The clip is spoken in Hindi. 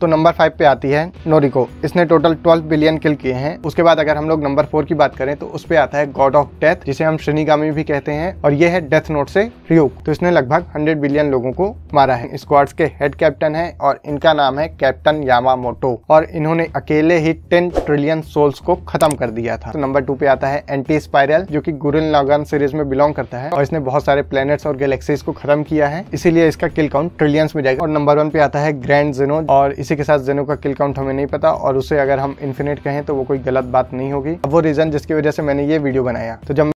तो नंबर फाइव पे आती है नोरिको इसने टोटल 12 बिलियन किल किए हैं उसके बाद अगर हम लोग नंबर फोर की बात करें तो उस पे आता है गॉड ऑफ डेथ जिसे हम श्रीनिगामी भी कहते हैं और ये है डेथ नोट से रियोग तो इसने लगभग 100 बिलियन लोगों को मारा है स्क्वाड्स के हेड कैप्टन है और इनका नाम है कैप्टन यामा और इन्होंने अकेले ही टेन ट्रिलियन सोल्स को खत्म कर दिया था तो नंबर टू पे आता है एंटी स्पायरल जो की गुरिन लगन सीरीज में बिलोंग करता है और इसने बहुत सारे प्लेनेट्स और गैलेक्सीज को खत्म किया है इसीलिए इसका किल काउंट ट्रिलियंस में जाएगा और नंबर वन पे आता है ग्रैंड जिनो और इसी के साथ जेनो का किल काउंट हमें नहीं पता और उसे अगर हम इन्फिनेट कहें तो वो कोई गलत बात नहीं होगी अब वो रीज़न जिसकी वजह से मैंने ये वीडियो बनाया तो जब